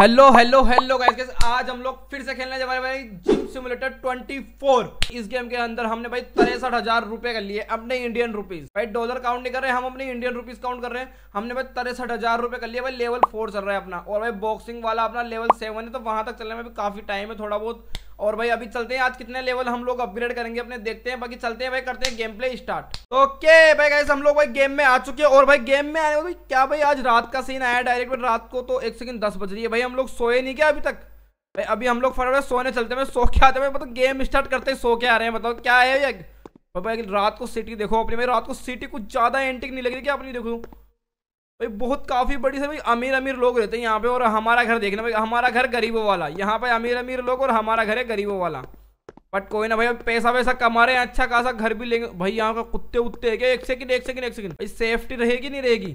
hello hello hello guys आज हम लोग फिर से खेलने जा रहे हैं भाई जिम सिमुलेटर 24 इस गेम के अंदर हमने भाई तिरसठ हजार रुपए का लिए अपने इंडियन रुपीस भाई डॉलर काउंट नहीं कर रहे हैं हम अपने इंडियन रुपीस काउंट कर रहे हैं हमने भाई तिरसठ हजार रुपए का लिए भाई लेवल फोर चल रहा है अपना और भाई बॉक्सिंग वाला अपना लेवल सेवन है तो वहां तक चलने में भी काफी टाइम है थोड़ा बहुत और भाई अभी चलते हैं आज कितने लेवल हम लोग अपग्रेड करेंगे अपने देखते हैं बाकी चलते हैं भाई करते हैं गेम प्ले स्टार्ट ओके भाई गाइस हम लोग भाई गेम में आ चुके हैं और भाई गेम में आए भाई क्या भाई आज रात का सीन आया डायरेक्ट भाई रात को तो एक सेकंड दस बज रही है भाई हम लोग सोए नहीं क्या अभी तक भाई अभी हम लोग फटाफट सोने चलते हैं सो के आते हैं मतलब गेम स्टार्ट करते हैं सो के आ रहे हैं मतलब क्या है ये भाई रात को सिटी देखो अपनी भाई रात को सिटी कुछ ज़्यादा एंटिक नहीं लग रही क्या अपनी देखो भाई बहुत काफ़ी बड़ी से भाई अमीर अमीर लोग रहते हैं यहाँ पे और हमारा घर देखना भाई हमारा घर गरीबों वाला यहाँ पे अमीर अमीर लोग और हमारा घर है गरीबों वाला बट कोई ना भाई पैसा वैसा कमा रहे हैं अच्छा खासा घर भी लेंगे भाई यहाँ का कुत्ते उत्ते है क्या एक सेकंड एक सेकंड एक सेकंड भाई सेफ्टी रहेगी नहीं रहेगी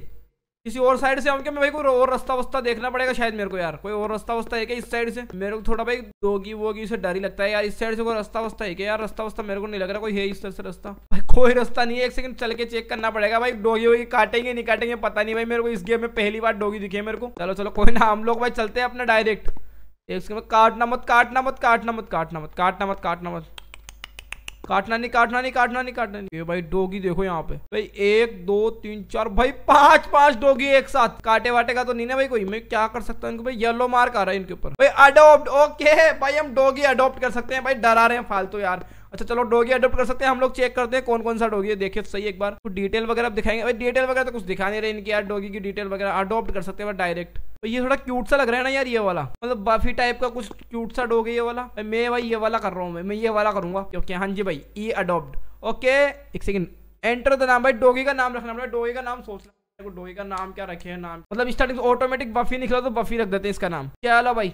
किसी और साइड से आऊँ भाई कोई और रास्ता वस्ता देखना पड़ेगा शायद मेरे को यार कोई और रास्ता वस्ता है क्या इस साइड से मेरे को थोड़ा भाई दोगी वोगी से डर ही लगता है यार इस साइड से कोई रास्ता वस्ता है क्या यार रास्ता वस्ता मेरे को नहीं लग रहा कोई है इस तरह से रास्ता भाई कोई रास्ता नहीं है एक सेकंड चल के चेक करना पड़ेगा भाई डोगी वोगी काटेंगे नहीं काटेंगे पता नहीं भाई मेरे को इस गेम में पहली बार डोगी दिखी है मेरे को चलो चलो कोई ना हम लोग भाई चलते हैं अपना डायरेक्ट एक सेकंड काटना मत काटना मत काटना मत काटना मत काटना मत काटना मत काटना नहीं काटना नहीं काटना नहीं काटना नहीं भाई डोगी देखो यहाँ पे भाई एक दो तीन चार भाई पांच पांच डोगी एक साथ काटे वाटे का तो नहीं ना भाई कोई मैं क्या कर सकता हूँ भाई येलो मार्क आ रहा है इनके ऊपर भाई अडोप्ट ओके भाई हम डोगी अडोप्ट कर सकते हैं भाई डरा रहे हैं फालतू यार अच्छा चलो डोगी अडोप्ट कर सकते हैं हम लोग चेक करते हैं कौन कौन सा डोगी है देखिए तो सही एक बार तो डिटेल वगैरह दिखाएंगे भाई डिटेल वगैरह तो कुछ दिखा नहीं रहे इनकी यार डोगी की डिटेल वगैरह अडोप्ट कर सकते हैं डायरेक्ट तो ये थोड़ा क्यूट सा लग रहा है ना यार ये वाला मतलब बाफी टाइप का कुछ क्यूट सा डॉग है ये वाला मैं भाई ये वाला कर रहा हूँ मैं मैं ये वाला करूंगा क्योंकि हाँ जी भाई ई अडोप्ट ओके एक सेकंड एंटर द नाम भाई डोगी का नाम रखना पड़ा डोगी का नाम सोच लो डोगी का नाम क्या रखे हैं नाम मतलब स्टार्टिंग ऑटोमेटिक बफी निकला तो बफी रख देते हैं इसका नाम चलो भाई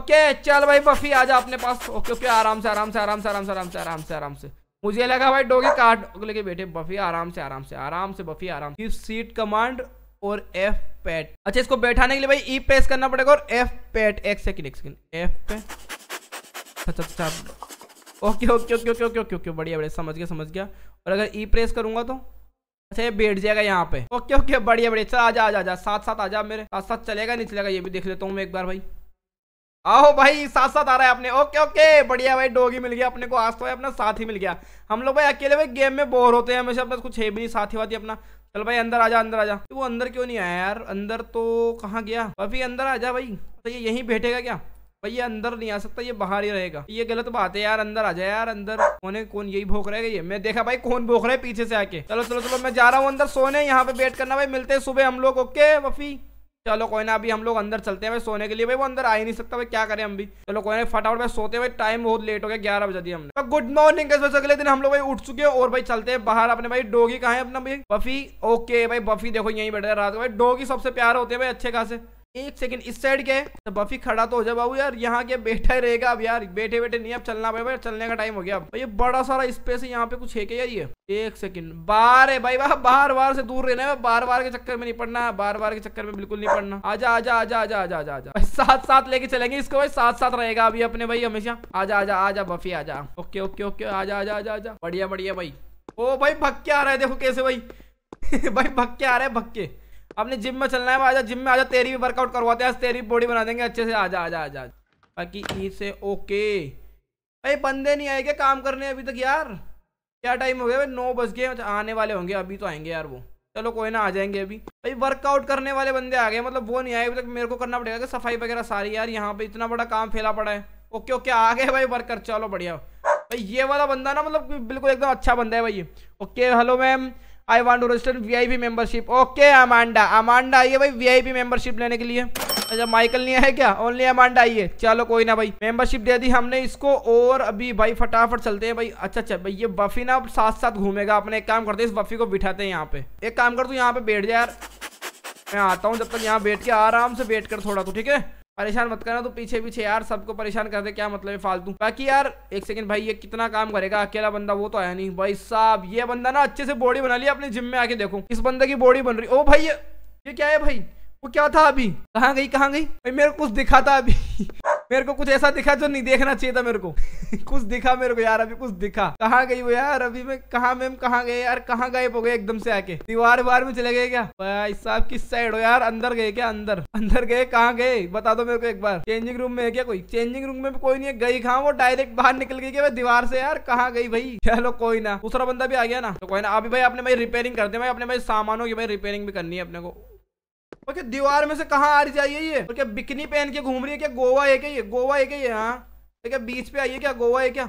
ओके चल भाई बफी आ जा अपने पास ओके ओके आराम से आराम से आराम से आराम से आराम से आराम से आराम से मुझे लगा भाई डोगी काट लेके बैठे बफी आराम से आराम से आराम से बफी आराम सीट कमांड और एफ पैट अच्छा इसको बैठाने के लिए भाई ई e प्रेस करना पड़ेगा और एफ पैट एक सेकंड एक सेकंड एफ अच्छा okay okay okay okay okay okay okay बढ़िया बढ़िया समझ गया समझ गया और अगर ई e प्रेस करूंगा तो अच्छा ये बैठ जाएगा यहाँ पे ओके ओके बढ़िया बढ़िया चल आजा आजा आजा साथ साथ आजा मेरे साथ साथ चलेगा नहीं चलेगा ये भी देख लेता हूँ मैं एक बार भाई आओ भाई साथ साथ आ रहा है अपने ओके ओके बढ़िया भाई डोगी मिल गया अपने को आज तो भाई अपना साथ ही मिल गया हम लोग भाई अकेले भाई गेम में बोर होते हैं हमेशा अपना कुछ है भी नहीं साथ ही वाथी अपना चल भाई अंदर आजा अंदर आजा वो अंदर क्यों नहीं आया यार अंदर तो कहाँ गया अभी अंदर आजा भाई तो ये यहीं बैठेगा क्या भाई ये अंदर नहीं आ सकता ये बाहर ही रहेगा ये गलत बात है यार अंदर आ जाए यार अंदर कौन कौन यही भोख रहेगा ये मैं देखा भाई कौन भोख रहा है पीछे से आके चलो चलो चलो मैं जा रहा हूँ अंदर सोने यहाँ पे वेट करना भाई मिलते हैं सुबह हम लोग ओके वफी चलो कोई ना अभी हम लोग अंदर चलते हैं भाई सोने के लिए भाई वो अंदर आ ही नहीं सकता भाई क्या करें हम भी चलो कोई ना फटाफट भाई सोते भाई टाइम बहुत लेट हो गया ग्यारह बजे हमने तो गुड मॉर्निंग कैसे अगले दिन हम लोग भाई उठ चुके हैं और भाई चलते हैं बाहर अपने भाई डोगी कहा है अपना भाई बफी ओके भाई बफी देखो यहीं बैठे रात को भाई डोगी सबसे प्यार होते हैं भाई अच्छे खासे एक सेकंड इस साइड के तो बफी खड़ा तो हो जाए बाबू यार यहाँ के बैठा ही रहेगा अब यार बैठे बैठे नहीं अब चलना पड़ेगा चलने का टाइम हो गया अब तो ये बड़ा सारा स्पेस है यहाँ पे कुछ है क्या यार ये एक सेकंड बार है भाई वहा बार बार से दूर रहना है बार बार के चक्कर में नहीं पड़ना बार बार के चक्कर में बिल्कुल नहीं पड़ना आजा आजा आजा आजा आजा आजा आजा साथ साथ लेके चलेंगे इसको भाई साथ साथ रहेगा अभी अपने भाई हमेशा आजा आजा आजा बफी आजा ओके ओके ओके आजा आजा आजा आजा बढ़िया बढ़िया भाई ओ भाई भक्के आ रहे देखो कैसे भाई भाई भक्के आ रहे हैं भक्के अपने जिम में चलना है आजा जिम में आजा तेरी भी वर्कआउट करवाते हैं तेरी भी बॉडी बना देंगे अच्छे से आजा आजा आजा बाकी ई से ओके भाई बंदे नहीं आए क्या काम करने अभी तक यार क्या टाइम हो गया भाई नौ बज गए अच्छा आने वाले होंगे अभी तो आएंगे यार वो चलो कोई ना आ जाएंगे अभी भाई वर्कआउट करने वाले बंदे आ गए मतलब वो नहीं आए अभी तक मेरे को करना पड़ेगा कि सफाई वगैरह सारी यार यहाँ पे इतना बड़ा काम फैला पड़ा है ओके ओके आ गए भाई वर्कर चलो बढ़िया भाई ये वाला बंदा ना मतलब बिल्कुल एकदम अच्छा बंदा है भाई okay hello ma'am I want to register P membership okay Amanda Amanda I V I P membership लेने के लिए अच्छा माइकल नहीं आया क्या ओनली अमांडा आइए चलो कोई ना भाई मेंबरशिप दे दी हमने इसको और अभी भाई फटाफट चलते हैं भाई अच्छा अच्छा भाई ये बफी ना साथ साथ घूमेगा अपने एक काम करते हैं इस बफी को बिठाते हैं यहाँ पे एक काम कर तू यहाँ पे बैठ जा यार मैं आता हूँ जब तक यहाँ बैठ के आराम से बैठ कर थोड़ा तो ठीक है परेशान मत करना तो पीछे पीछे यार सबको परेशान कर दे क्या मतलब है फालतू बाकी यार एक सेकंड भाई ये कितना काम करेगा अकेला बंदा वो तो है नहीं भाई साहब ये बंदा ना अच्छे से बॉडी बना लिया अपने जिम में आके देखो इस बंदे की बॉडी बन रही ओ भाई ये, ये क्या है भाई वो क्या था अभी कहाँ गई कहाँ गई भाई मेरे को कुछ दिखा था अभी मेरे को कुछ ऐसा दिखा जो नहीं देखना चाहिए था मेरे को कुछ दिखा मेरे को यार अभी कुछ दिखा कहा गई वो यार अभी मैं कहा मैम कहा गए यार कहाँ गायब हो गए एकदम से आके दीवार वार में चले गए क्या भाई साहब किस साइड हो यार अंदर गए क्या अंदर अंदर गए कहाँ गए बता दो मेरे को एक बार चेंजिंग रूम में है क्या कोई चेंजिंग रूम में भी कोई नहीं है गई कहाँ वो डायरेक्ट बाहर निकल गई क्या दीवार से यार कहाँ गई भाई चलो कोई ना दूसरा बंदा भी आ गया ना तो कोई ना अभी भाई अपने भाई रिपेयरिंग करते भाई अपने भाई सामानों की भाई रिपेयरिंग भी करनी है अपने को ओके दीवार में से कहा आ रही जाइए ये क्या बिकनी पहन के घूम रही है क्या गोवा है क्या ये गोवा है क्या ये हाँ बीच पे आइए क्या गोवा है क्या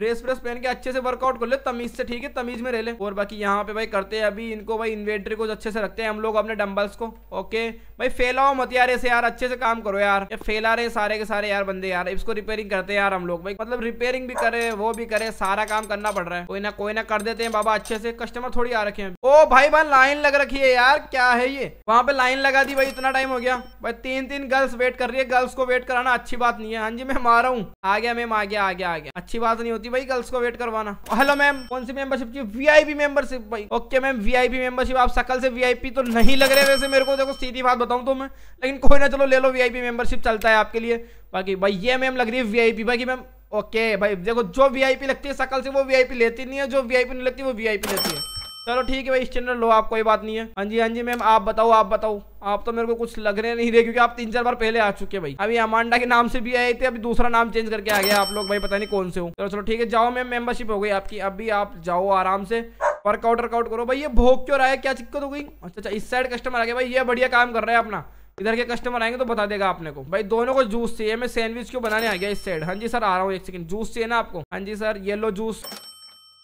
रेस प्रेस पहन के अच्छे से वर्कआउट कर ले तमीज से ठीक है तमीज में रह ले और बाकी यहाँ पे भाई करते हैं अभी इनको भाई इन्वेंट्री को अच्छे से रखते हैं हम लोग अपने डम्बल्स को ओके भाई फैलाओ मत यार ऐसे यार अच्छे से काम करो यार फैला रहे सारे के सारे यार बंदे यार इसको रिपेयरिंग करते हैं यार हम लोग भाई मतलब रिपेयरिंग भी करे वो भी करे सारा काम करना पड़ रहा है कोई ना कोई ना कर देते हैं बाबा अच्छे से कस्टमर थोड़ी आ रखे हैं ओ भाई भाई लाइन लग रखी है यार क्या है ये वहाँ पे लाइन लगा दी भाई इतना टाइम हो गया भाई तीन तीन गर्ल्स वेट कर रही है गर्ल्स को वेट कराना अच्छी बात नहीं है हाँ जी मैं मारा हूँ आ गया मैम आ गया आ गया आ गया अच्छी बात नहीं होती थी भाई गर्ल्स को वेट करवाना हेलो oh, मैम कौन सी मेंबरशिप की वीआईपी मेंबरशिप भाई ओके मैम वीआईपी मेंबरशिप आप सकल से वीआईपी तो नहीं लग रहे वैसे मेरे को देखो सीधी बात बताऊं तो मैं लेकिन कोई ना चलो ले लो वीआईपी मेंबरशिप चलता है आपके लिए बाकी भाई ये मैम लग रही है वीआईपी बाकी मैम ओके भाई देखो जो वीआईपी लगती है सकल से वो वीआईपी लेती नहीं है जो वीआईपी नहीं लगती वो वीआईपी लेती है चलो ठीक है भाई स्टैंडर्ड लो आप कोई बात नहीं है हाँ जी हाँ जी मैम आप बताओ आप बताओ आप तो मेरे को कुछ लगने नहीं रहे क्योंकि आप तीन चार बार पहले आ चुके भाई अभी अमांडा के नाम से भी आए थे अभी दूसरा नाम चेंज करके आ गया आप लोग भाई पता नहीं कौन से हो चलो चलो ठीक है जाओ मैम मेंबरशिप हो गई आपकी अभी आप जाओ आराम से वर्कआउट वर्कआउट करो भाई ये भोग क्यों रहा है क्या दिक्कत हो गई अच्छा अच्छा इस साइड कस्टमर आ गया भाई ये बढ़िया काम कर रहा है अपना इधर के कस्टमर आएंगे तो बता देगा आपने को भाई दोनों को जूस चाहिए मैं सैंडविच क्यों बनाने आ गया इस साइड हाँ जी सर आ रहा हूँ एक सेकंड जूस चाहिए ना आपको हाँ जी सर येलो जूस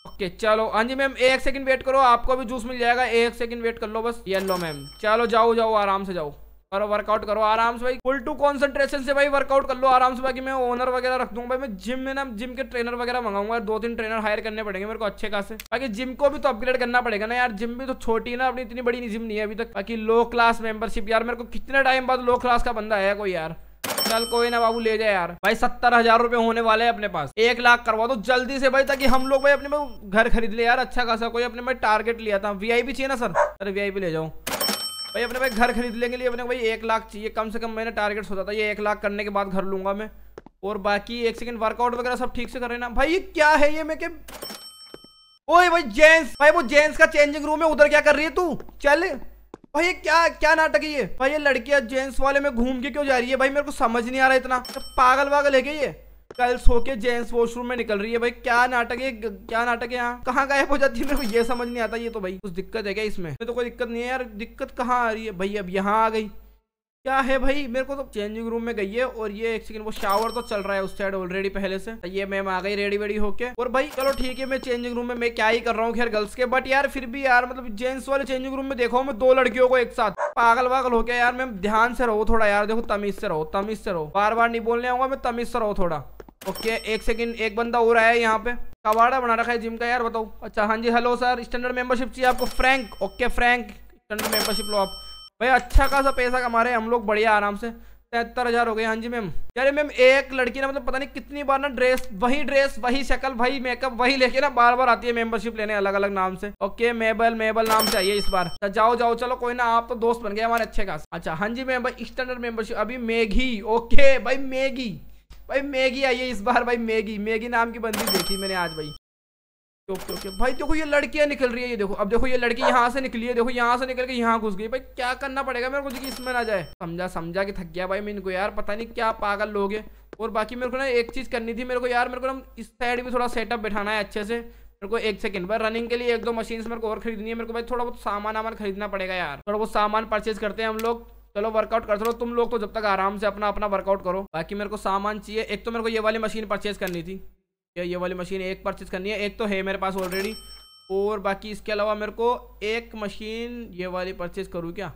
ओके चलो हाँ जी मैम एक सेकंड वेट करो आपको भी जूस मिल जाएगा एक सेकंड वेट कर लो बस येलो मैम चलो जाओ जाओ आराम से जाओ और वर्कआउट करो आराम से भाई फुल टू कॉन्सेंट्रेशन से भाई वर्कआउट कर लो आराम से बाकी मैं ओनर वगैरह रख दूंगा भाई मैं जिम में ना जिम के ट्रेनर वगैरह मंगाऊंगा दो तीन ट्रेनर हायर करने पड़ेंगे मेरे को अच्छे खासे बाकी जिम को भी तो अपग्रेड करना पड़ेगा ना यार जिम भी तो छोटी ना अपनी इतनी बड़ी जिम नहीं है अभी तक बाकी लो क्लास मेंबरशिप यार मेरे को कितने टाइम बाद लो क्लास का बंदा है कोई यार चल कोई ना बाबू ले जाए यार भाई सत्तर हजार रुपए होने वाले हैं अपने पास एक लाख करवा दो जल्दी से भाई ताकि हम लोग भाई अपने घर खरीद ले यार अच्छा खासा कोई अपने टारगेट लिया था वी चाहिए ना सर अरे वी ले जाओ भाई अपने भाई घर खरीदने के लिए अपने भाई एक लाख चाहिए कम से कम मैंने टारगेट सोचा था ये एक लाख करने के बाद घर लूंगा मैं और बाकी एक सेकंड वर्कआउट वगैरह सब ठीक से कर रहे ना भाई क्या है ये मैं के ओए भाई जेंस भाई वो जेंट्स का चेंजिंग रूम है उधर क्या कर रही है तू चल भाई ये क्या क्या नाटक है ये भाई ये लड़कियां जेंट्स वाले में घूम के क्यों जा रही है भाई मेरे को समझ नहीं आ रहा इतना अच्छा, पागल वागल है क्या ये कल सो के जेंट्स वॉशरूम में निकल रही है भाई क्या नाटक है क्या नाटक है यहाँ कहाँ गायब हो जाती है मेरे को ये समझ नहीं आता ये तो भाई कुछ दिक्कत है क्या इसमें तो कोई दिक्कत नहीं है यार दिक्कत कहाँ आ रही है भाई अब यहाँ आ गई क्या है भाई मेरे को तो चेंजिंग रूम में गई है और ये एक सेकंड वो शावर तो चल रहा है उस साइड ऑलरेडी पहले से तो ये मैम आ गई रेडी वेडी होके और भाई चलो ठीक है मैं चेंजिंग रूम में मैं क्या ही कर रहा हूँ खैर गर्ल्स के बट यार फिर भी यार मतलब जेंट्स वाले चेंजिंग रूम में देखो मैं दो लड़कियों को एक साथ पागल वागल हो गया यार मैम ध्यान से रहो थोड़ा यार देखो तमीज से रहो तमीज से रहो बार बार नहीं बोलने आऊंगा मैं तमीज से रहो थोड़ा ओके एक सेकंड एक बंदा हो रहा है यहाँ पे कबाड़ा बना रखा है जिम का यार बताओ अच्छा हाँ जी हेलो सर स्टैंडर्ड मेंबरशिप चाहिए आपको Frank okay Frank standard membership लो आप भाई अच्छा खासा पैसा कमा रहे हैं हम लोग बढ़िया आराम से तिहत्तर हजार हो गए हाँ जी मैम यार मैम एक लड़की ना मतलब पता नहीं कितनी बार ना ड्रेस वही ड्रेस वही शक्ल वही मेकअप वही लेके ना बार बार आती है मेंबरशिप लेने अलग अलग नाम से ओके मेबल मेबल नाम से आइए इस बार अच्छा, जाओ जाओ चलो कोई ना आप तो दोस्त बन गए हमारे अच्छे खास अच्छा हाँ जी मैम भाई स्टैंडर्ड मेंबरशिप अभी मैगी ओके भाई मैगी भाई मैगी आइए इस बार भाई मैगी मैगी नाम की बंदी देखी मैंने आज भाई ओके ओके भाई देखो ये लड़कियां निकल रही है ये देखो अब देखो ये लड़की यहाँ से निकली है देखो यहाँ से निकल के यहाँ घुस गई भाई क्या करना पड़ेगा मेरे को देखिए तो इसमें ना जाए समझा समझा के थक गया भाई मैं इनको यार पता नहीं क्या पागल लोग है और बाकी मेरे को ना एक चीज़ करनी थी मेरे को यार मेरे को ना इस साइड भी थोड़ा सेटअप बैठाना है अच्छे से मेरे को एक सेकंड भाई रनिंग के लिए एक दो मशीन मेरे को और खरीदनी है मेरे को भाई थोड़ा बहुत सामान वामान खरीदना पड़ेगा यार थोड़ा बहुत सामान परचेज करते हैं हम लोग चलो वर्कआउट करते रहो तुम लोग तो जब तक आराम से अपना अपना वर्कआउट करो बाकी मेरे को सामान चाहिए एक तो मेरे को ये वाली मशीन परचेज करनी थी ये ये वाली मशीन एक परचेज करनी है एक तो है मेरे पास ऑलरेडी और बाकी इसके अलावा मेरे को एक मशीन ये वाली परचेज करूँ क्या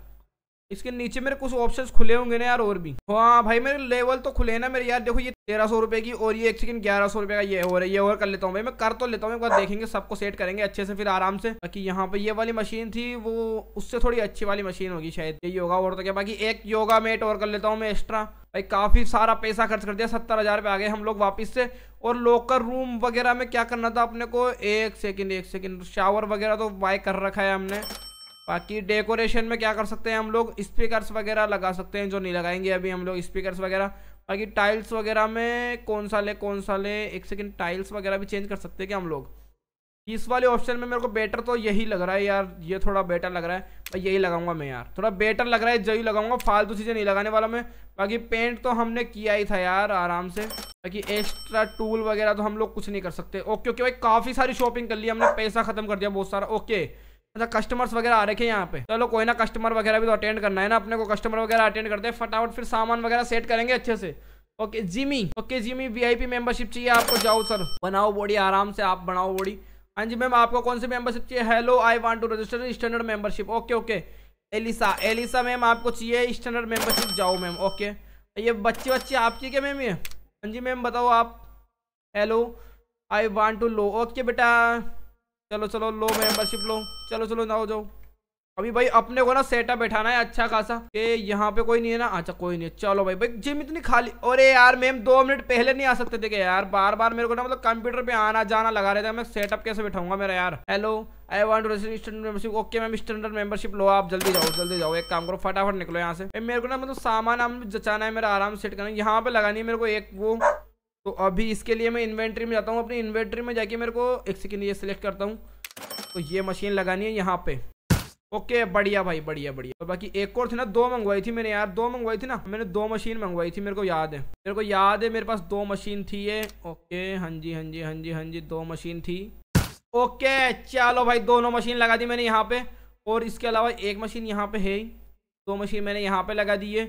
इसके नीचे मेरे कुछ ऑप्शंस खुले होंगे ना यार और भी हाँ भाई मेरे लेवल तो खुले ना मेरे यार देखो ये तेरह सौ रुपए की और ये एक सेकंड ग्यारह सौ रुपए का ये हो रहा है ये और कर लेता हूँ भाई मैं कर तो लेता हूँ एक बार देखेंगे सबको सेट करेंगे अच्छे से फिर आराम से बाकी यहाँ पे ये वाली मशीन थी वो उससे थोड़ी अच्छी वाली मशीन होगी शायद ये योगा और तो क्या बाकी एक योगा मेट और कर लेता हूँ मैं एक्स्ट्रा भाई काफी सारा पैसा खर्च कर दिया सत्तर हजार रुपये आ गए हम लोग वापस से और लोकर रूम वगैरह में क्या करना था अपने को एक सेकेंड एक सेकेंड शावर वगैरह तो बाय कर रखा है हमने बाकी डेकोरेशन में क्या कर सकते हैं हम लोग स्पीकर्स वगैरह लगा सकते हैं जो नहीं लगाएंगे अभी हम लोग स्पीकर्स वगैरह बाकी टाइल्स वगैरह में कौन सा ले कौन सा ले एक सेकेंड टाइल्स वगैरह भी चेंज कर सकते हैं क्या हम लोग इस वाले ऑप्शन में मेरे को बेटर तो यही लग रहा है यार ये थोड़ा बेटर लग रहा है यही लगाऊंगा मैं यार थोड़ा बेटर लग रहा है जही लगाऊंगा फालतू चीज़ें नहीं लगाने वाला मैं बाकी पेंट तो हमने किया ही था यार आराम से बाकी एक्स्ट्रा टूल वगैरह तो हम लोग कुछ नहीं कर सकते ओके ओके भाई काफ़ी सारी शॉपिंग कर ली हमने पैसा खत्म कर दिया बहुत सारा ओके अच्छा मतलब कस्टमर्स वगैरह आ रखे हैं यहाँ पे चलो कोई ना कस्टमर वगैरह भी तो अटेंड करना है ना अपने को कस्टमर वगैरह अटेंड करते हैं फटाफट फिर सामान वगैरह सेट करेंगे अच्छे से okay Jimmy okay Jimmy VIP membership चाहिए आपको जाओ सर बनाओ बॉडी आराम से आप बनाओ बॉडी हाँ जी मैम आपको कौन सी मेंबरशिप चाहिए hello I want to register standard membership okay okay Elisa Elisa ma'am आपको चाहिए स्टैंडर्ड मेंबरशिप जाओ मैम ओके ये बच्चे बच्चे आपकी क्या मैम ये हाँ जी मैम बताओ आप हेलो आई वॉन्ट टू लो ओके बेटा चलो चलो लो मेंबरशिप लो चलो चलो जाओ जाओ अभी भाई अपने को ना सेटअप बैठाना है अच्छा खासा के यहाँ पे कोई नहीं है ना अच्छा कोई नहीं है चलो भाई भाई जिम इतनी खाली अरे यार मैम दो मिनट पहले नहीं आ सकते थे क्या यार बार बार मेरे को ना मतलब कंप्यूटर पे आना जाना लगा रहे थे मैं सेटअप कैसे बैठाऊंगा मेरा यार hello I want standard membership okay ma'am standard membership लो आप जल्दी जाओ जल्दी जाओ एक काम करो फटाफट निकलो यहाँ से मेरे को ना मतलब सामान जचाना है मेरा आराम सेट करना यहाँ पे लगानी है मेरे को एक वो तो अभी इसके लिए मैं इन्वेंट्री में जाता हूँ अपनी इन्वेंट्री में जाके मेरे को एक सेकेंड ये सिलेक्ट करता हूँ तो ये मशीन लगानी है यहाँ पे ओके बढ़िया भाई बढ़िया बढ़िया और बाकी एक और थी ना दो मंगवाई थी मैंने यार दो मंगवाई थी ना मैंने दो मशीन मंगवाई थी मेरे को याद है मेरे को याद है मेरे पास दो मशीन थी ये ओके हाँ जी हाँ जी हाँ जी हाँ जी दो मशीन थी ओके चलो भाई दोनों मशीन लगा दी मैंने यहाँ पे और इसके अलावा एक मशीन यहाँ पे है ही दो मशीन मैंने यहाँ पे लगा दी है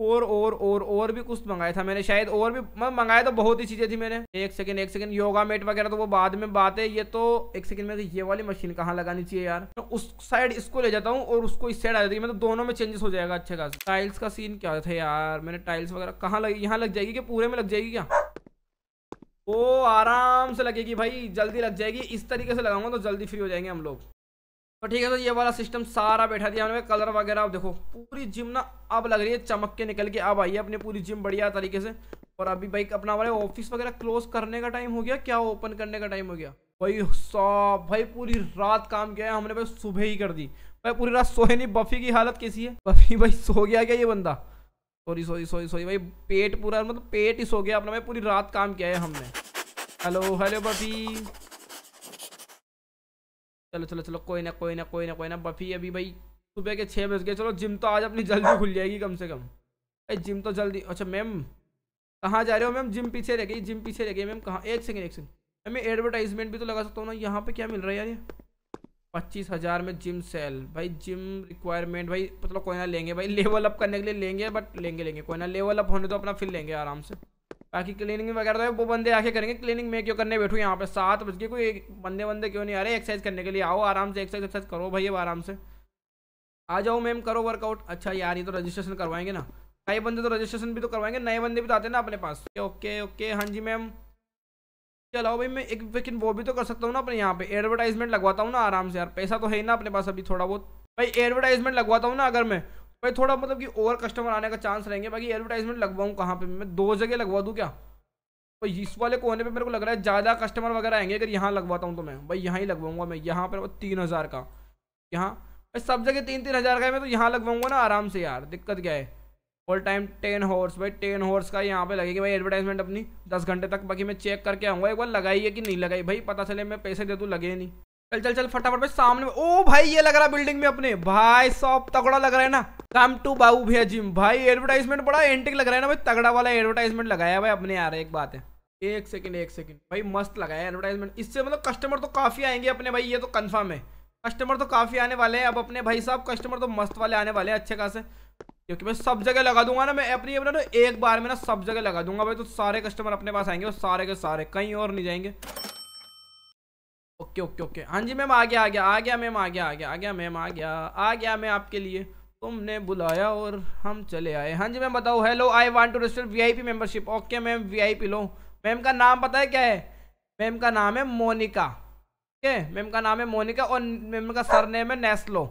और और और और भी कुछ मंगाया था मैंने शायद और भी मैं मंगाया तो बहुत ही चीज़ें थी मैंने एक सेकंड एक सेकंड योगा मेट वगैरह तो वो बाद में बात है ये तो एक सेकंड में ये वाली मशीन कहाँ लगानी चाहिए यार तो उस साइड इसको ले जाता हूँ और उसको इस साइड आ जाती है मतलब दोनों में चेंजेस हो जाएगा अच्छे खास टाइल्स का सीन क्या था यार मैंने टाइल्स वगैरह कहाँ लगी यहाँ लग जाएगी क्या पूरे में लग जाएगी क्या ओ आराम से लगेगी भाई जल्दी लग जाएगी इस तरीके से लगाऊंगा तो जल्दी फ्री हो जाएंगे हम लोग और ठीक है तो ये वाला सिस्टम सारा बैठा दिया हमने कलर वगैरह आप देखो पूरी जिम ना अब लग रही है चमक के निकल के अब आई है अपनी पूरी जिम बढ़िया तरीके से और अभी भाई अपना वाले ऑफिस वगैरह क्लोज करने का टाइम हो गया क्या ओपन करने का टाइम हो गया भाई साहब भाई पूरी रात काम किया है हमने भाई सुबह ही कर दी भाई पूरी रात सोए नहीं बफी की हालत कैसी है बफी भाई सो गया क्या ये बंदा सॉरी सॉरी सॉरी सॉरी भाई पेट पूरा मतलब पेट ही सो गया अपना भाई पूरी रात काम किया है हमने हेलो हेलो बफी चलो चलो चलो कोई ना कोई ना कोई ना कोई ना बफी अभी भाई सुबह के छः बज गए चलो जिम तो आज अपनी जल्दी खुल जाएगी कम से कम भाई जिम तो जल्दी अच्छा मैम कहाँ जा रहे हो मैम जिम पीछे रह गई जिम पीछे रह गई मैम कहाँ एक सेकेंड एक सेकेंड मैम एडवर्टाइजमेंट भी तो लगा सकता हूँ ना यहाँ पे क्या मिल रहा है यार ये पच्चीस हज़ार में जिम सेल भाई जिम रिक्वायरमेंट भाई मतलब कोई ना लेंगे भाई लेवल अप करने के लिए लेंगे बट लेंगे लेंगे कोई ना लेवल अप होने तो अपना फिर लेंगे आराम से बाकी क्लीनिंग वगैरह तो वो बंदे आके करेंगे क्लीनिंग मैं क्यों करने बैठूँ यहाँ पे सात बज के कोई बंदे बंदे क्यों नहीं आ रहे एक्सरसाइज करने के लिए आओ आराम से एक्सरसाइज एक्सरसाइज करो भाई अब आराम से आ जाओ मैम करो वर्कआउट अच्छा यार ये तो रजिस्ट्रेशन करवाएंगे ना नए बंदे तो रजिस्ट्रेशन भी तो करवाएंगे नए बंदे भी तो आते ना अपने पास ओके ओके हाँ जी मैम चलाओ भाई मैं एक लेकिन वो भी तो कर सकता हूँ ना अपने यहाँ पे एडवर्टाइजमेंट लगवाता हूँ ना आराम से यार पैसा तो है ना अपने पास अभी थोड़ा बहुत भाई एडवर्टाइजमेंट लगवाता हूँ ना अगर मैं भाई थोड़ा मतलब कि ओवर कस्टमर आने का चांस रहेंगे बाकी एडवर्टाइजमेंट लगवाऊँ कहाँ पर मैं दो जगह लगवा दूँ क्या भाई इस वाले कोने पे मेरे को लग रहा है ज़्यादा कस्टमर वगैरह आएंगे अगर यहाँ लगवाता हूँ तो मैं भाई यहाँ ही लगवाऊंगा मैं यहाँ पर तीन हज़ार का यहाँ सब जगह तीन तीन हज़ार का है मैं तो यहाँ लगवाऊंगा ना आराम से यार दिक्कत क्या है ऑल टाइम टेन हॉर्स भाई टेन हॉर्स का यहाँ पे लगेगी भाई एडवर्टाइजमेंट अपनी दस घंटे तक बाकी मैं चेक करके आऊँगा एक बार लगाई है कि नहीं लगाई भाई पता चले मैं पैसे दे दूँ लगे नहीं चल चल चल फटाफट भाई सामने ओ भाई ये लग रहा बिल्डिंग में अपने भाई सब तगड़ा लग रहा है ना कम टू बाबू भैया जिम भाई एडवर्टाइजमेंट बड़ा एंटिक लग रहा है ना भाई तगड़ा वाला एडवर्टाइजमेंट लगाया भाई अपने यार एक बात है एक सेकंड एक सेकंड भाई मस्त लगाया एडवर्टाइजमेंट इससे मतलब कस्टमर तो काफी आएंगे अपने भाई ये तो कन्फर्म है कस्टमर तो काफी आने वाले हैं अब अपने भाई साहब कस्टमर तो मस्त वाले आने वाले हैं अच्छे खासे क्योंकि मैं सब जगह लगा दूंगा ना मैं अपनी अपना तो एक बार में ना सब जगह लगा दूंगा भाई तो सारे कस्टमर अपने पास आएंगे और सारे के सारे कहीं और नहीं जाएंगे ओके ओके ओके हाँ जी मैम आ गया आ गया आ गया मैम आ गया आ गया आ गया मैम आ गया आ गया मैं आपके लिए तुमने बुलाया और हम चले आए हाँ जी मैम बताओ hello I want to register VIP membership okay ma'am VIP लो मैम का नाम पता है क्या है मैम का नाम है मोनिका ओके मैम का नाम है मोनिका और मैम का सरनेम है नेस्लो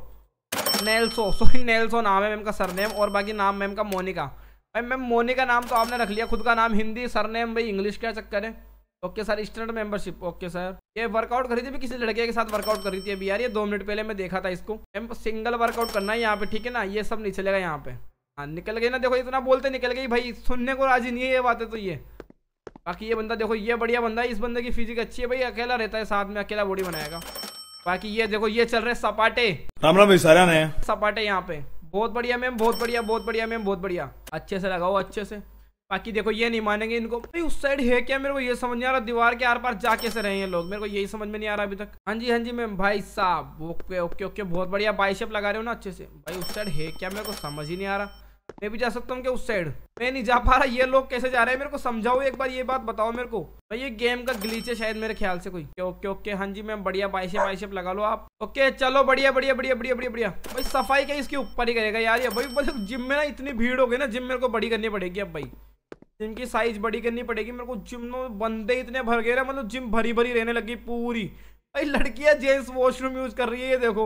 नेल्सो सॉरी नेल्सो नाम है मैम का सरनेम और बाकी नाम मैम का मोनिका भाई मैम मोनिका नाम तो आपने रख लिया खुद का नाम हिंदी सरनेम भाई इंग्लिश क्या चक्कर है okay sir standard membership okay sir ये वर्कआउट करी थी भी किसी लड़के के साथ वर्कआउट करी थी अभी यार ये दो मिनट पहले मैं देखा था इसको सिंगल वर्कआउट करना है यहाँ पे ठीक है ना ये सब नहीं चलेगा यहाँ पे हाँ निकल गई ना देखो इतना बोलते निकल गई भाई सुनने को राजी नहीं है ये बातें तो ये बाकी ये बंदा देखो ये बढ़िया बंदा है इस बंदे की फिजिक अच्छी है भाई अकेला रहता है साथ में अकेला बॉडी बनाएगा बाकी ये देखो ये चल रहे सपाटे राम राम सपाटे यहाँ पे बहुत बढ़िया मैम बहुत बढ़िया बहुत बढ़िया मैम बहुत बढ़िया अच्छे से लगाओ अच्छे से बाकी देखो ये नहीं मानेंगे इनको भाई उस साइड है क्या मेरे को ये समझ नहीं आ रहा दीवार के आर पार जा कैसे रहे हैं लोग मेरे को यही समझ में नहीं आ रहा अभी तक हाँ जी हाँ जी मैम भाई साहब ओके ओके ओके बहुत बढ़िया बाइशेप लगा रहे हो ना अच्छे से भाई उस साइड है क्या मेरे को समझ ही नहीं आ रहा मैं भी जा सकता हूँ क्या उस साइड मैं नहीं जा पा रहा ये लोग कैसे जा रहे हैं मेरे को समझाओ एक बार ये बात बताओ मेरे को भाई ये गेम का ग्लीच है शायद मेरे ख्याल से कोई ओके ओके हाँ जी मैम बढ़िया बाइशेप बाइशेप लगा लो आप ओके चलो बढ़िया बढ़िया बढ़िया बढ़िया बढ़िया बढ़िया भाई सफाई क्या इसके ऊपर ही करेगा यार ये भाई जिम मतलब में ना इतनी भीड़ हो गई ना जिम मेरे को बड़ी करनी पड़ेगी अब भाई जिनकी साइज बड़ी करनी पड़ेगी मेरे को जिम में बंदे इतने भर गए ना मतलब जिम भरी भरी रहने लगी पूरी भाई लड़कियां जेंट्स वॉशरूम यूज कर रही है ये देखो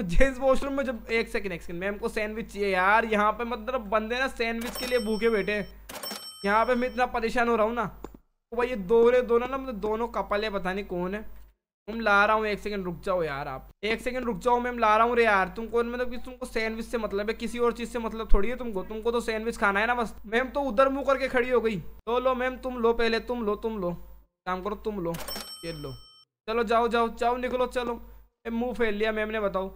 जेंट्स वॉशरूम में जब एक सेकंड एक सेकंड मैम को सैंडविच चाहिए यार यहाँ पे मतलब बंदे ना सैंडविच के लिए भूखे बैठे हैं यहाँ पे मैं इतना परेशान हो रहा हूँ ना तो भाई ये दोनों दोनों ना मतलब दोनों कपल है पता नहीं कौन है तुम ला रहा हूँ एक सेकंड रुक जाओ यार आप एक सेकंड रुक जाओ मैम ला रहा हूँ रे यार तुमको मतलब कि तुमको सैंडविच से मतलब है किसी और चीज से मतलब थोड़ी है तुमको तुमको तो सैंडविच खाना है ना बस मैम तो उधर मुंह करके खड़ी हो गई तो लो मैम तुम लो पहले तुम लो तुम लो काम करो तुम लो ये लो चलो जाओ जाओ जाओ निकलो चलो मुंह फेर लिया मैम ने बताओ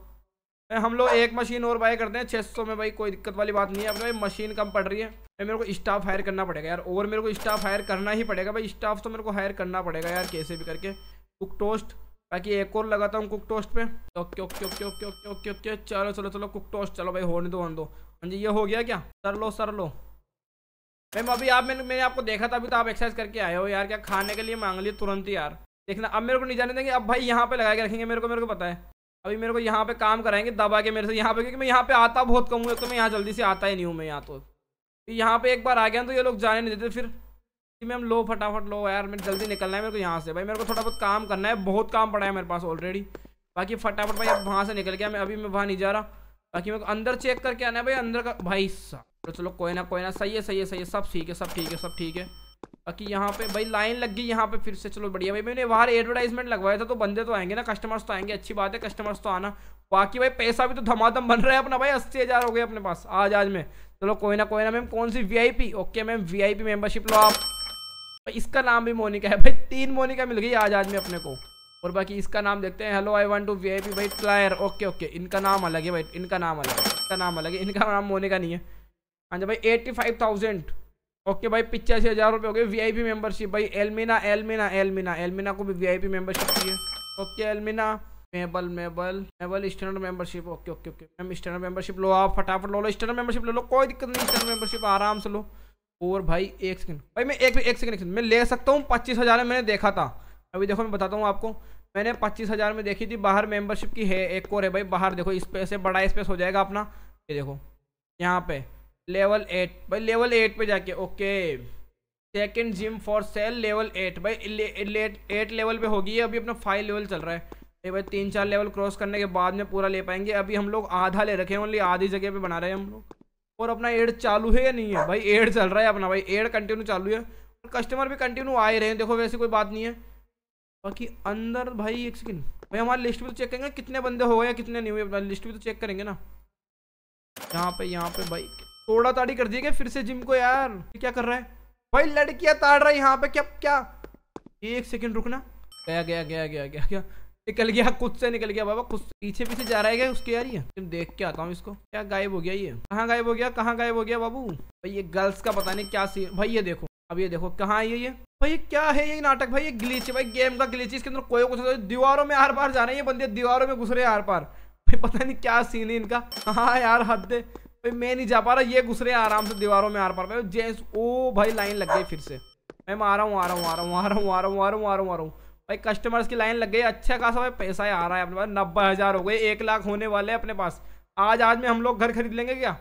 हम लोग एक मशीन और बाय करते हैं सौ में भाई कोई दिक्कत वाली बात नहीं है अब भाई मशीन कम पड़ रही है मेरे को स्टाफ हायर करना पड़ेगा यार और मेरे को स्टाफ हायर करना ही पड़ेगा भाई स्टाफ तो मेरे को हायर करना पड़ेगा यार कैसे भी करके कुक टोस्ट बाकी एक और लगाता हूँ कुक टोस्ट पे okay okay okay okay okay okay okay चलो चलो चलो कुक टोस्ट चलो भाई होने दो होने दो हाँ जी ये हो गया क्या सर लो सर लो मैम अभी आप मैंने मैंने आपको देखा था अभी तो आप एक्सरसाइज करके आए हो यार क्या खाने के लिए मांग लिए तुरंत ही यार देखना अब मेरे को नहीं जाने देंगे अब भाई यहाँ पे लगा के रखेंगे मेरे को मेरे को पता है अभी मेरे को यहाँ पे काम कराएंगे दबा के मेरे से यहाँ पे क्योंकि मैं यहाँ पे आता बहुत कम हूँ तो मैं यहाँ जल्दी से आता ही नहीं हूँ मैं यहाँ तो यहाँ पे एक बार आ गया तो ये लोग जाने नहीं देते फिर मैम लो फटाफट लो यार मैं जल्दी निकलना है मेरे को यहाँ से भाई मेरे को थोड़ा बहुत काम करना है बहुत काम पड़ा है मेरे पास ऑलरेडी बाकी फटाफट भाई अब वहाँ से निकल गया मैं अभी मैं वहाँ नहीं जा रहा बाकी मेरे को अंदर चेक करके आना है भाई अंदर का भाई साहब तो चलो कोई ना कोई ना सही है सही है सही है सब ठीक है सब ठीक है सब ठीक है बाकी यहाँ पे भाई लाइन लग गई यहाँ पे फिर से चलो बढ़िया भाई मैंने बाहर एडवर्टाइजमेंट लगवाया था तो बंदे तो आएंगे ना कस्टमर्स तो आएंगे अच्छी बात है कस्टमर्स तो आना बाकी भाई पैसा भी तो धमाधम बन रहा है अपना भाई अस्सी हज़ार हो गए अपने पास आज आज में चलो कोई ना कोई ना मैम कौन सी VIP okay ma'am VIP membership लो आप भाई इसका नाम भी मोनिका है भाई तीन मोनिका मिल गई आज आदमी अपने को और बाकी इसका नाम देखते हैं hello I want to V भाई प्लायर ओके ओके इनका नाम अलग है भाई इनका नाम अलग है इनका नाम अलग है इनका नाम मोनिका नहीं है हाँ जी भाई एट्टी फाइव थाउजेंड ओके भाई पिचासी हज़ार रुपये हो गए वीआईपी मेंबरशिप भाई एलमिना एलमिना एलमिना एलमिना को भी वीआईपी मेंबरशिप चाहिए okay Elmina Mabel Mabel Mabel standard membership okay okay okay ma'am standard membership लो आप फटाफट लो लो स्टैंडर्ड मेंबरशिप लो लो कोई दिक्कत नहीं स्टैंडर्ड मेंबरशिप आराम से लो और भाई एक सेकंड भाई मैं एक एक सेकंड मैं ले सकता हूँ पच्चीस हज़ार में मैंने देखा था अभी देखो मैं बताता हूँ आपको मैंने पच्चीस हज़ार में देखी थी बाहर मेंबरशिप की है एक और है भाई बाहर देखो इस पे बड़ा स्पेस हो जाएगा अपना ये देखो यहाँ पे लेवल एट भाई लेवल एट पे जाके okay second gym for sale level eight भाई एट लेवल पर होगी अभी अपना फाइव लेवल चल रहा है ये भाई तीन चार लेवल क्रॉस करने के बाद में पूरा ले पाएंगे अभी हम लोग आधा ले रखे हैं ओनली आधी जगह पे बना रहे हैं हम लोग और अपना एड चालू है या नहीं है भाई एड चल रहा है अपना भाई एड कंटिन्यू चालू है और कस्टमर भी कंटिन्यू आ रहे हैं देखो वैसे कोई बात नहीं है बाकी अंदर भाई एक सेकेंड भाई हमारी लिस्ट भी तो चेक करेंगे कितने बंदे हो गए या कितने नहीं हुए अपना लिस्ट भी तो चेक करेंगे ना यहाँ पे यहाँ पे भाई थोड़ा ताड़ी कर दिए फिर से जिम को यार क्या कर रहा है भाई लड़कियाँ ताड़ रहा है यहाँ पे क्या क्या एक सेकेंड रुकना गया गया गया गया गया गया निकल गया खुद से निकल गया बाबा खुद पीछे पीछे जा रहा है उसके यार ये तुम देख के आता हूँ इसको क्या गायब हो गया ये कहाँ गायब हो गया कहाँ गायब हो गया बाबू भाई ये गर्ल्स का पता नहीं क्या सीन भाई ये देखो अब ये देखो कहाँ है ये भाई क्या है ये नाटक भाई ये ग्लीच भाई गेम का ग्लीच इसके अंदर कोई कुछ दीवारों में आर पार जा रहे हैं ये बंदे दीवारों में घुस रहे हैं आर पार भाई पता नहीं क्या सीन है इनका हाँ यार हद दे भाई मैं नहीं जा पा रहा ये घुस रहे हैं आराम से दीवारों में आर पार भाई जेंट्स ओ भाई लाइन लग गई फिर से मैं आ रहा हूँ आ रहा हूँ आ रहा हूँ आ रहा हूँ आ रहा हूँ आ रहा हूँ आ रहा हूँ आ रहा हूँ भाई कस्टमर्स की लाइन लग गई अच्छा खासा भाई पैसा आ रहा है अपने पास नब्बे हज़ार हो गए एक लाख होने वाले अपने पास आज आज में हम लोग घर खरीद लेंगे क्या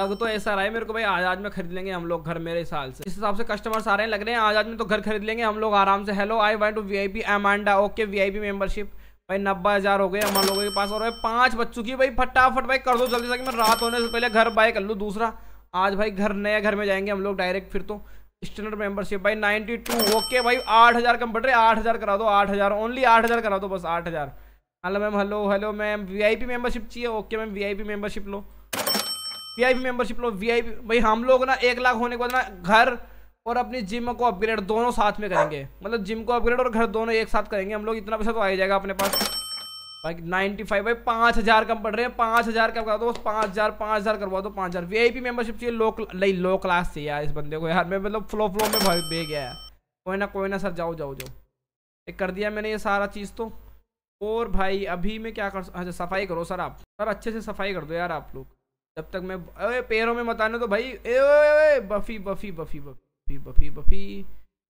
लग तो ऐसा रहा है मेरे को भाई आज आज में खरीद लेंगे हम लोग घर मेरे हिसाब से इस हिसाब से कस्टमर्स आ रहे हैं लग रहे हैं आज आज में तो घर खरीद लेंगे हम लोग आराम से hello I want to V I P Amanda okay V I P भाई नब्बे हज़ार हो गए हम लोगों के पास और भाई पाँच बच्चों की भाई फटाफट भाई कर दो जल्दी से मैं रात होने से पहले घर बाय कर लूँ दूसरा आज भाई घर नया घर में जाएंगे हम लोग डायरेक्ट फिर तो स्टैंडर्ड मेंबरशिप भाई 92 ओके भाई 8000 कम बढ़ रहे 8000 करा दो 8000 ओनली 8000 करा दो बस 8000 hello ma'am hello hello ma'am VIP membership चाहिए ओके मैम वीआईपी मेंबरशिप लो वीआईपी मेंबरशिप लो वीआईपी भाई हम लोग ना एक लाख होने के बाद ना घर और अपनी जिम को अपग्रेड दोनों साथ में करेंगे मतलब जिम को अपग्रेड और घर दोनों एक साथ करेंगे हम लोग इतना पैसा तो आ जाएगा अपने पास बाकी नाइन्टी फाइव भाई पाँच हज़ार कम पड़ रहे हैं पाँच हज़ार कम करा दो पाँच हज़ार पाँच हज़ार करवा दो पाँच हज़ार वी मेंबरशिप चाहिए लो नहीं लो क्लास चाहिए यार इस बंदे को यार मैं मतलब फ्लो फ्लो में भाई बे गया है कोई ना कोई ना सर जाओ जाओ जाओ एक कर दिया मैंने ये सारा चीज़ तो और भाई अभी मैं क्या कर अच्छा सफाई करो सर आप सर अच्छे से सफाई कर दो यार आप लोग जब तक मैं अरे पैरों में बताने तो भाई ए बफ़ी बफ़ी बफ़ी बफ़ी बफ़ी बफ़ी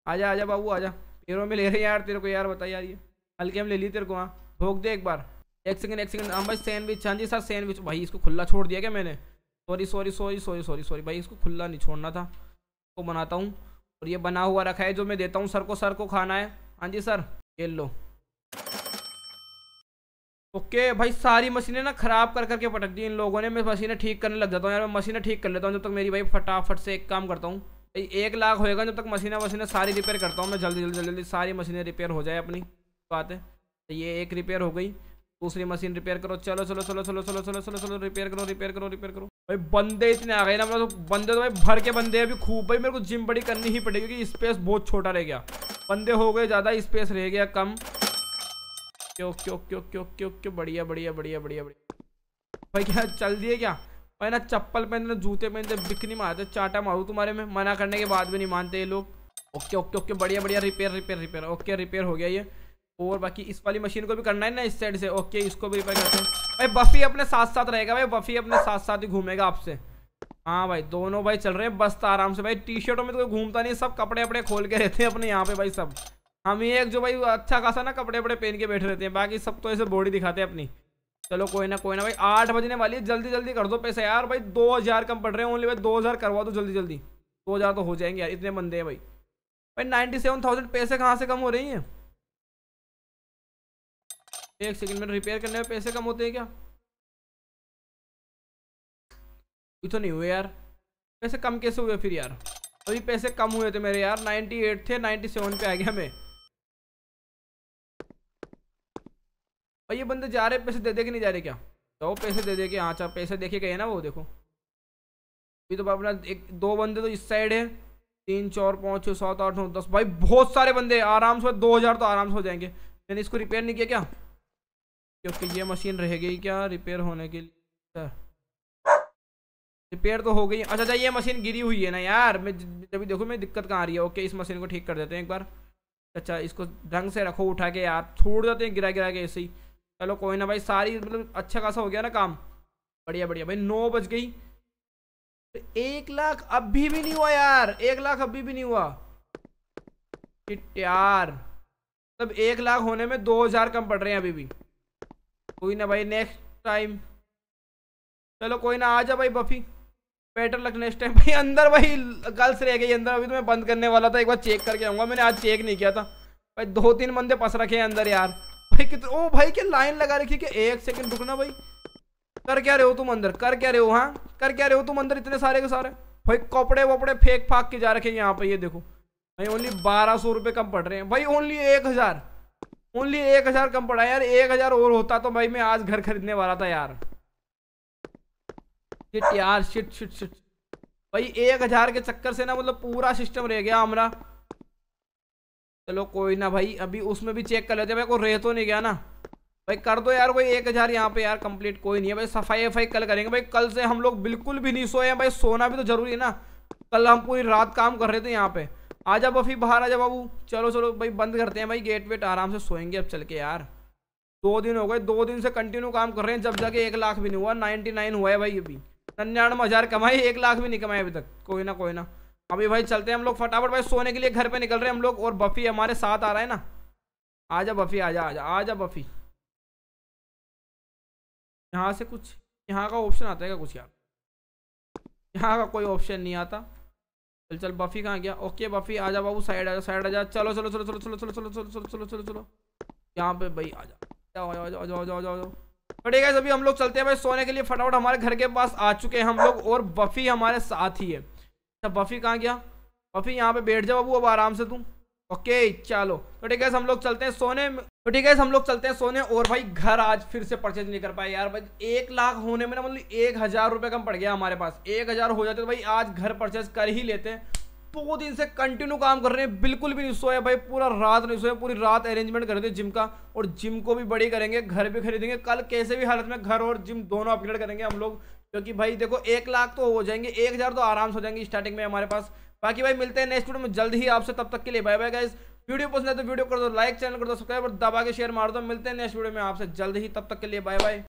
आ जा बाबू जा पैरों में ले रहे हैं यार तेरे को यार बता यार ये हल्के हम ले लिए तेरे को हाँ भोग दे एक बार एक सेकंड एक सेकंड हम हाँ भाई सैंडविच हाँ जी सर सैंडविच भाई इसको खुला छोड़ दिया क्या मैंने sorry sorry sorry sorry sorry sorry भाई इसको खुला नहीं छोड़ना था इसको बनाता हूँ और ये बना हुआ रखा है जो मैं देता हूँ सर को सर को खाना है हाँ जी सर ये लो ओके भाई सारी मशीनें ना ख़राब कर करके पटक दी इन लोगों ने मैं मशीनें ठीक करने लग जाता हूँ यार मैं मशीनें ठीक कर लेता हूँ जब तक मेरी भाई फटाफट से एक काम करता हूँ भाई एक लाख होएगा जब तक मशीनें वशीनें सारी रिपेयर करता हूँ मैं जल्दी जल्दी जल्दी जल्दी सारी मशीनें रिपेयर हो जाए अपनी बात है तो ये एक रिपेयर हो गई दूसरी मशीन रिपेयर करो चलो चलो चलो चलो चलो चलो चलो चलो रिपेयर करो रिपेयर करो रिपेयर करो भाई बंदे इतने आ गए ना मतलब तो बंदे तो भाई भर के बंदे अभी खूब भाई मेरे को जिम बड़ी करनी ही पड़ेगी क्योंकि स्पेस बहुत छोटा रह गया बंदे हो गए ज़्यादा स्पेस रह गया कम क्यों क्यों क्यों क्यों क्यों क्यों बढ़िया बढ़िया बढ़िया बढ़िया बढ़िया भाई क्या चल दिए क्या भाई ना चप्पल पहनते जूते पहनते बिक नहीं मारते चाटा मारू तुम्हारे में मना करने के बाद भी नहीं मानते ये लोग ओके ओके ओके बढ़िया बढ़िया repair repair repair okay repair हो गया ये और बाकी इस वाली मशीन को भी करना है ना इस साइड से ओके इसको भी रिपेयर करते हैं भाई बफी अपने साथ साथ रहेगा भाई बफी अपने साथ साथ ही घूमेगा आपसे हाँ भाई दोनों भाई चल रहे हैं बस तो आराम से भाई टी शर्टों में तो कोई घूमता नहीं सब कपड़े अपने खोल के रहते हैं अपने यहाँ पे भाई सब हम ये एक जो भाई अच्छा खासा ना कपड़े वपड़े पहन के बैठे रहते हैं बाकी सब तो ऐसे बॉडी दिखाते हैं अपनी चलो कोई ना कोई ना भाई आठ बजने वाली है जल्दी जल्दी कर दो पैसे यार भाई दो हज़ार कम पड़ रहे हैं ओनली भाई दो हज़ार करवा दो जल्दी जल्दी दो हज़ार तो हो जाएंगे यार इतने बंदे हैं भाई भाई नाइन्टी सेवन थाउजेंड पैसे कहाँ से कम हो रही हैं एक सेकंड में रिपेयर करने में पैसे कम होते हैं क्या तो नहीं हुए यार पैसे कम कैसे हुए फिर यार अभी पैसे कम हुए थे मेरे यार 98 थे 97 पे आ गया मैं और ये बंदे जा रहे पैसे दे दे के नहीं जा रहे क्या तो पैसे दे दे के हाँ चाहे पैसे देखे गए ना वो देखो अभी तो अपना एक दो बंदे तो इस साइड है तीन चार पाँच छः सात आठ नौ दस भाई बहुत सारे बंदे आराम से दो हज़ार तो आराम से हो जाएंगे मैंने इसको रिपेयर नहीं किया क्या क्योंकि ये मशीन रह गई क्या रिपेयर होने के लिए रिपेयर तो हो गई अच्छा अच्छा ये मशीन गिरी हुई है ना यार मैं जब देखो मैं दिक्कत कहाँ आ रही है ओके इस मशीन को ठीक कर देते हैं एक बार अच्छा इसको ढंग से रखो उठा के यार छोड़ देते हैं गिरा गिरा के ऐसे ही चलो कोई ना भाई सारी मतलब अच्छा खासा हो गया ना काम बढ़िया बढ़िया भाई नौ बज गई तो एक लाख अभी भी नहीं हुआ यार एक लाख अभी भी नहीं हुआ यार तब मतलब एक लाख होने में दो हजार कम पड़ रहे हैं अभी भी कोई ना भाई नेक्स्ट टाइम चलो कोई ना आ जा भाई बफी बेटर लग नेक्स्ट टाइम भाई अंदर भाई गर्ल्स रह गई अंदर अभी तो मैं बंद करने वाला था एक बार चेक करके आऊँगा मैंने आज चेक नहीं किया था भाई दो तीन बंदे पस रखे हैं अंदर यार भाई कितने ओ भाई क्या लाइन लगा रखी कि एक सेकेंड रुकना भाई कर क्या रहे हो तुम अंदर कर क्या रहे हो हाँ कर क्या रहे हो तुम अंदर इतने सारे के सारे भाई कपड़े वपड़े फेंक फाक के जा रखे हैं यहाँ पर ये देखो भाई ओनली बारह सौ रुपये कम पड़ रहे हैं भाई ओनली एक हज़ार ओनली एक हजार कम पड़ा यार एक हजार और होता तो भाई मैं आज घर खरीदने वाला था यार शिट यार शिट शिट शिट भाई एक हजार के चक्कर से ना मतलब पूरा सिस्टम रह गया हमारा चलो कोई ना भाई अभी उसमें भी चेक कर लेते भाई को रह तो नहीं गया ना भाई कर दो यार कोई एक हज़ार यहाँ पे यार कंप्लीट कोई नहीं है भाई सफाई वफाई कल करेंगे भाई कल से हम लोग बिल्कुल भी नहीं सोए हैं भाई सोना भी तो जरूरी है ना कल हम पूरी रात काम कर रहे थे यहाँ पे आ जा बफी बाहर आ जाओ बाबू चलो चलो भाई बंद करते हैं भाई गेट वेट आराम से सोएंगे अब चल के यार दो दिन हो गए दो दिन से कंटिन्यू काम कर रहे हैं जब जाके एक लाख भी नहीं हुआ नाइनटी नाइन हुआ है भाई अभी निन्यानवे हज़ार कमाए एक लाख भी नहीं कमाए अभी तक कोई ना कोई ना अभी भाई चलते हैं हम लोग फटाफट भाई सोने के लिए घर पे निकल रहे हैं हम लोग और बफ़ी हमारे साथ आ रहा है ना आ जा बफ़ी आ आ जा जा आ जा बफ़ी यहाँ से कुछ यहाँ का ऑप्शन आता है क्या कुछ यार यहाँ का कोई ऑप्शन नहीं आता चल चल बफी कहाँ गया ओके बफी आ जाओ बाबू साइड आ जाओ साइड आजा चलो चलो चलो चलो चलो चलो चलो चलो चलो चलो चलो चलो यहाँ पे भाई आ जाओ जाओ जाओ जाओ आ जाओ तो ठीक है अभी हम लोग चलते हैं भाई सोने के लिए फटाफट हमारे घर के पास आ चुके हैं हम लोग और बफी हमारे साथ ही है अच्छा बफी कहाँ गया बफी यहाँ पे बैठ जाओ बाबू अब आराम से तुम ओके चलो तो ठीक है हम लोग चलते हैं सोने तो ठीक है हम लोग चलते हैं सोने और भाई घर आज फिर से परचेज नहीं कर पाए यार भाई एक लाख होने में ना मतलब एक हजार रुपये कम पड़ गया हमारे पास एक हजार हो जाते तो भाई आज घर परचेज कर ही लेते हैं दो दिन से कंटिन्यू काम कर रहे हैं बिल्कुल भी नहीं सोया भाई पूरा रात नहीं सोया पूरी रात अरेंजमेंट कर रहे थे जिम का और जिम को भी बड़ी करेंगे घर भी खरीदेंगे कल कैसे भी हालत में घर और जिम दोनों अपग्रेड करेंगे हम लोग क्योंकि भाई देखो एक लाख तो हो जाएंगे एक हज़ार तो आराम से हो जाएंगे स्टार्टिंग में हमारे पास बाकी भाई मिलते हैं नेक्स्ट वीडियो में जल्द ही आपसे तब तक के लिए बाय बाय गाइज़ वीडियो पसंद है तो वीडियो कर दो लाइक चैनल कर दो सब्सक्राइब और दबा के शेयर मार दो मिलते हैं नेक्स्ट वीडियो में आपसे जल्द ही तब तक के लिए बाय बाय